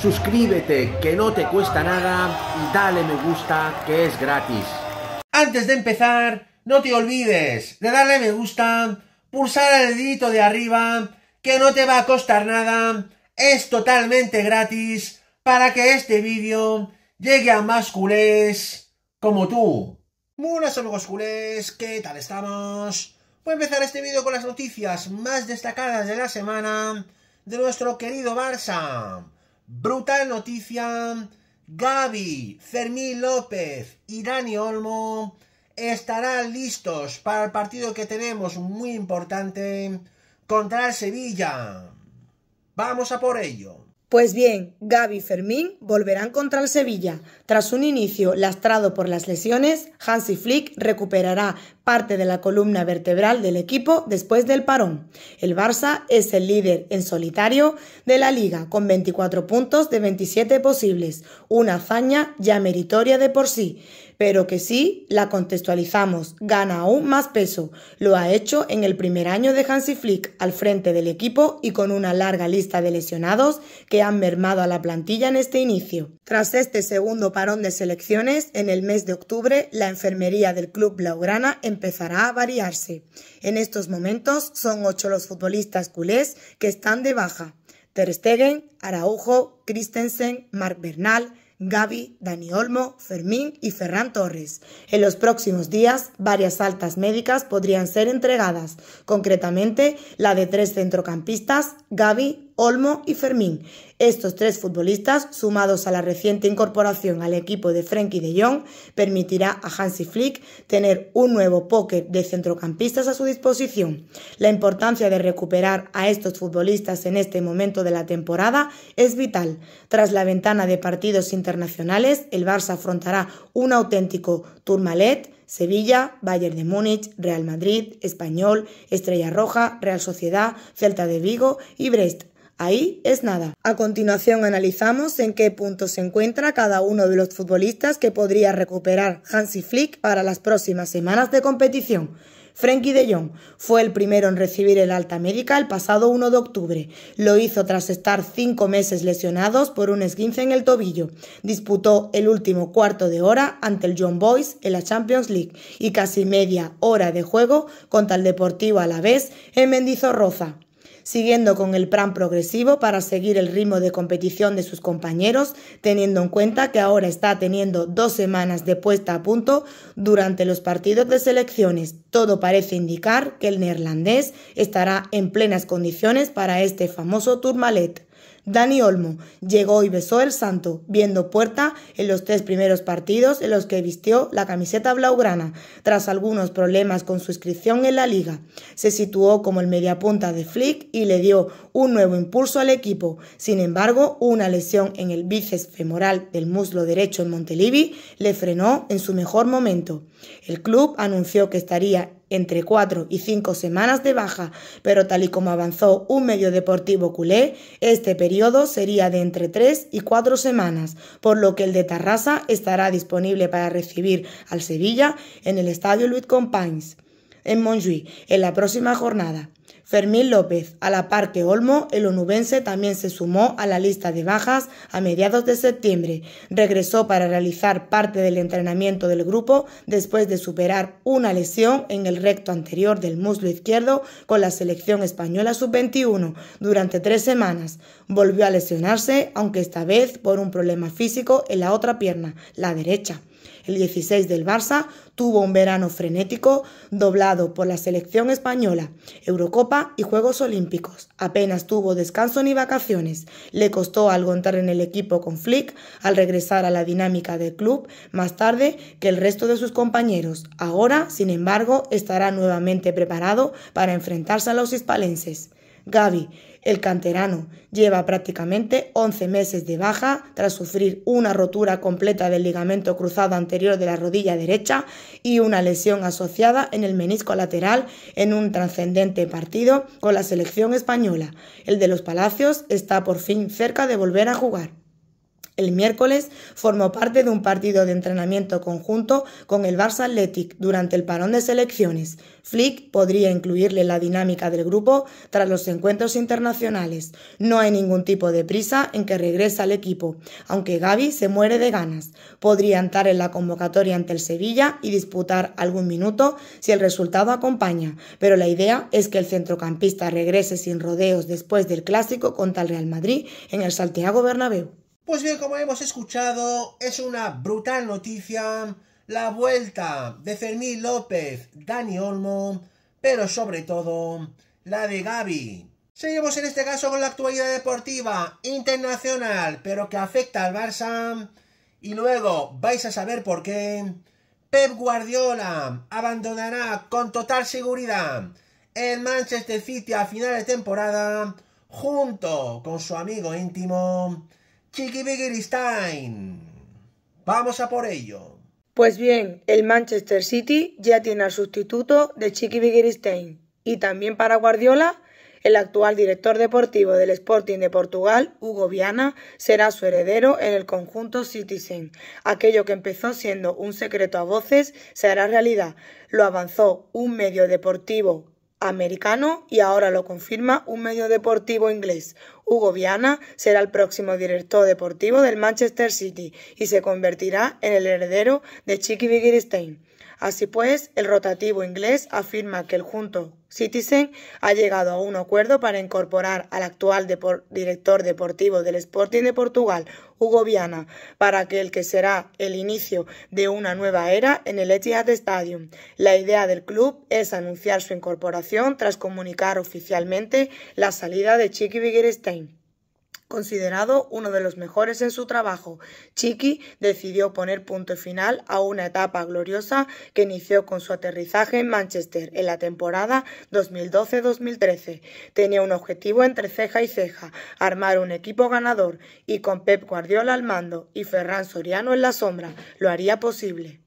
suscríbete que no te cuesta nada y dale me gusta que es gratis. Antes de empezar, no te olvides de darle me gusta, pulsar el dedito de arriba, que no te va a costar nada, es totalmente gratis para que este vídeo llegue a más culés como tú. buenas amigos culés, ¿qué tal estamos? Voy a empezar este vídeo con las noticias más destacadas de la semana de nuestro querido Barça Brutal noticia. Gaby, Fermín López y Dani Olmo estarán listos para el partido que tenemos muy importante contra el Sevilla. Vamos a por ello. Pues bien, Gaby y Fermín volverán contra el Sevilla. Tras un inicio lastrado por las lesiones, Hansi Flick recuperará parte de la columna vertebral del equipo después del parón. El Barça es el líder en solitario de la liga con 24 puntos de 27 posibles, una hazaña ya meritoria de por sí pero que sí la contextualizamos, gana aún más peso. Lo ha hecho en el primer año de Hansi Flick al frente del equipo y con una larga lista de lesionados que han mermado a la plantilla en este inicio. Tras este segundo parón de selecciones, en el mes de octubre, la enfermería del club blaugrana empezará a variarse. En estos momentos son ocho los futbolistas culés que están de baja. Ter Stegen, Araujo, Christensen, Marc Bernal, Gabi, Dani Olmo, Fermín y Ferran Torres. En los próximos días, varias altas médicas podrían ser entregadas, concretamente la de tres centrocampistas, Gaby, Olmo y Fermín. Estos tres futbolistas, sumados a la reciente incorporación al equipo de Frenkie de Jong, permitirá a Hansi Flick tener un nuevo póker de centrocampistas a su disposición. La importancia de recuperar a estos futbolistas en este momento de la temporada es vital. Tras la ventana de partidos internacionales, el Barça afrontará un auténtico tourmalet Sevilla, Bayern de Múnich, Real Madrid, Español, Estrella Roja, Real Sociedad, Celta de Vigo y Brest, Ahí es nada. A continuación analizamos en qué punto se encuentra cada uno de los futbolistas que podría recuperar Hansi Flick para las próximas semanas de competición. Frenkie de Jong fue el primero en recibir el alta médica el pasado 1 de octubre. Lo hizo tras estar cinco meses lesionados por un esguince en el tobillo. Disputó el último cuarto de hora ante el John Boys en la Champions League y casi media hora de juego contra el Deportivo Alavés en Mendizorroza siguiendo con el plan progresivo para seguir el ritmo de competición de sus compañeros, teniendo en cuenta que ahora está teniendo dos semanas de puesta a punto durante los partidos de selecciones. Todo parece indicar que el neerlandés estará en plenas condiciones para este famoso Tourmalet. Dani Olmo llegó y besó el santo, viendo puerta en los tres primeros partidos en los que vistió la camiseta blaugrana, tras algunos problemas con su inscripción en la liga. Se situó como el mediapunta de Flick y le dio un nuevo impulso al equipo. Sin embargo, una lesión en el bíceps femoral del muslo derecho en Montelivi le frenó en su mejor momento. El club anunció que estaría entre cuatro y cinco semanas de baja, pero tal y como avanzó un medio deportivo culé, este periodo sería de entre tres y cuatro semanas, por lo que el de Tarrasa estará disponible para recibir al Sevilla en el Estadio Luis Compagnes en Montjuic en la próxima jornada. Fermín López, a la par que Olmo, el onubense también se sumó a la lista de bajas a mediados de septiembre. Regresó para realizar parte del entrenamiento del grupo después de superar una lesión en el recto anterior del muslo izquierdo con la selección española sub-21 durante tres semanas. Volvió a lesionarse, aunque esta vez por un problema físico en la otra pierna, la derecha el 16 del Barça, tuvo un verano frenético, doblado por la selección española, Eurocopa y Juegos Olímpicos. Apenas tuvo descanso ni vacaciones. Le costó algo entrar en el equipo con Flick al regresar a la dinámica del club más tarde que el resto de sus compañeros. Ahora, sin embargo, estará nuevamente preparado para enfrentarse a los hispalenses. Gaby, el canterano lleva prácticamente 11 meses de baja tras sufrir una rotura completa del ligamento cruzado anterior de la rodilla derecha y una lesión asociada en el menisco lateral en un trascendente partido con la selección española. El de los Palacios está por fin cerca de volver a jugar. El miércoles formó parte de un partido de entrenamiento conjunto con el Barça Athletic durante el parón de selecciones. Flick podría incluirle la dinámica del grupo tras los encuentros internacionales. No hay ningún tipo de prisa en que regrese al equipo, aunque Gaby se muere de ganas. Podría entrar en la convocatoria ante el Sevilla y disputar algún minuto si el resultado acompaña, pero la idea es que el centrocampista regrese sin rodeos después del clásico contra el Real Madrid en el Santiago Bernabéu. Pues bien, como hemos escuchado, es una brutal noticia la vuelta de Fermín López, Dani Olmo, pero sobre todo la de Gaby. Seguimos en este caso con la actualidad deportiva internacional, pero que afecta al Barça. Y luego vais a saber por qué. Pep Guardiola abandonará con total seguridad el Manchester City a finales de temporada junto con su amigo íntimo Stein. Vamos a por ello. Pues bien, el Manchester City ya tiene al sustituto de Biggerstein. y también para Guardiola el actual director deportivo del Sporting de Portugal, Hugo Viana, será su heredero en el conjunto Citizen. Aquello que empezó siendo un secreto a voces se hará realidad. Lo avanzó un medio deportivo americano y ahora lo confirma un medio deportivo inglés. Hugo Viana será el próximo director deportivo del Manchester City y se convertirá en el heredero de Chiqui Wittgenstein. Así pues, el rotativo inglés afirma que el junto Citizen ha llegado a un acuerdo para incorporar al actual director deportivo del Sporting de Portugal, Hugo Viana, para que el que será el inicio de una nueva era en el Etihad Stadium. La idea del club es anunciar su incorporación tras comunicar oficialmente la salida de Chiqui Wittgenstein. Considerado uno de los mejores en su trabajo, Chiqui decidió poner punto final a una etapa gloriosa que inició con su aterrizaje en Manchester en la temporada 2012-2013. Tenía un objetivo entre ceja y ceja, armar un equipo ganador y con Pep Guardiola al mando y Ferran Soriano en la sombra, lo haría posible.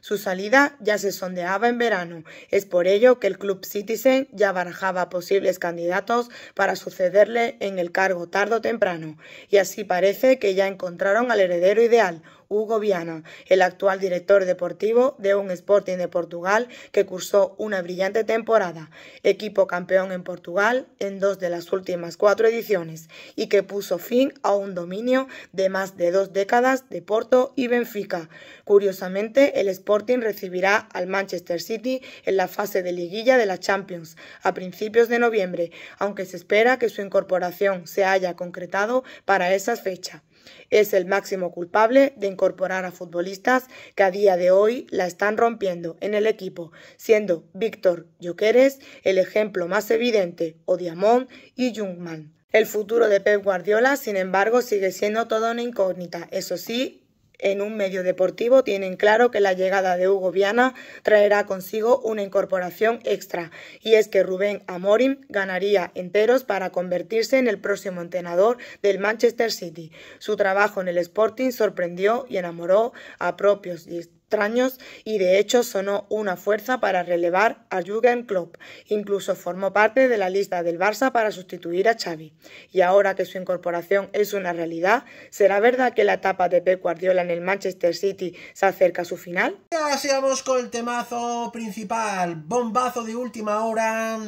Su salida ya se sondeaba en verano. Es por ello que el Club Citizen ya barajaba posibles candidatos para sucederle en el cargo tarde o temprano. Y así parece que ya encontraron al heredero ideal, Hugo Viana, el actual director deportivo de un Sporting de Portugal que cursó una brillante temporada, equipo campeón en Portugal en dos de las últimas cuatro ediciones y que puso fin a un dominio de más de dos décadas de Porto y Benfica. Curiosamente, el Sporting recibirá al Manchester City en la fase de liguilla de la Champions a principios de noviembre, aunque se espera que su incorporación se haya concretado para esa fecha. Es el máximo culpable de incorporar a futbolistas que a día de hoy la están rompiendo en el equipo, siendo Víctor Joqueres el ejemplo más evidente, o Diamond y Jungman. El futuro de Pep Guardiola, sin embargo, sigue siendo toda una incógnita. Eso sí, en un medio deportivo tienen claro que la llegada de Hugo Viana traerá consigo una incorporación extra, y es que Rubén Amorim ganaría enteros para convertirse en el próximo entrenador del Manchester City. Su trabajo en el Sporting sorprendió y enamoró a propios y extraños y de hecho sonó una fuerza para relevar a Jürgen Klopp. Incluso formó parte de la lista del Barça para sustituir a Xavi. Y ahora que su incorporación es una realidad, ¿será verdad que la etapa de Pep Guardiola en el Manchester City se acerca a su final? Ya seamos con el temazo principal, bombazo de última hora.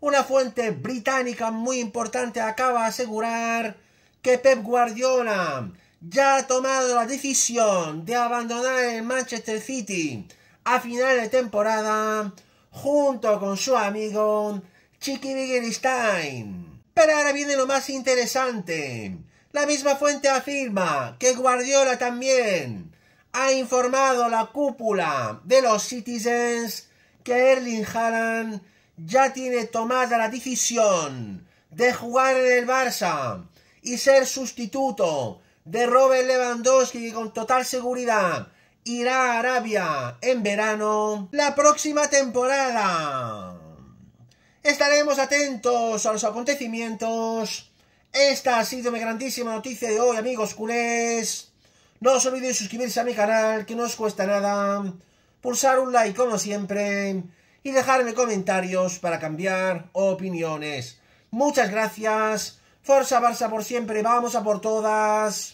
Una fuente británica muy importante acaba de asegurar que Pep Guardiola ya ha tomado la decisión de abandonar el Manchester City a final de temporada junto con su amigo Chiqui Wittgenstein. Pero ahora viene lo más interesante. La misma fuente afirma que Guardiola también ha informado la cúpula de los Citizens que Erling Haaland ya tiene tomada la decisión de jugar en el Barça y ser sustituto de Robert Lewandowski con total seguridad irá a Arabia en verano la próxima temporada. Estaremos atentos a los acontecimientos. Esta ha sido mi grandísima noticia de hoy, amigos culés. No os olvidéis suscribirse a mi canal, que no os cuesta nada. Pulsar un like, como siempre. Y dejarme comentarios para cambiar opiniones. Muchas gracias. Forza Barça por siempre. Vamos a por todas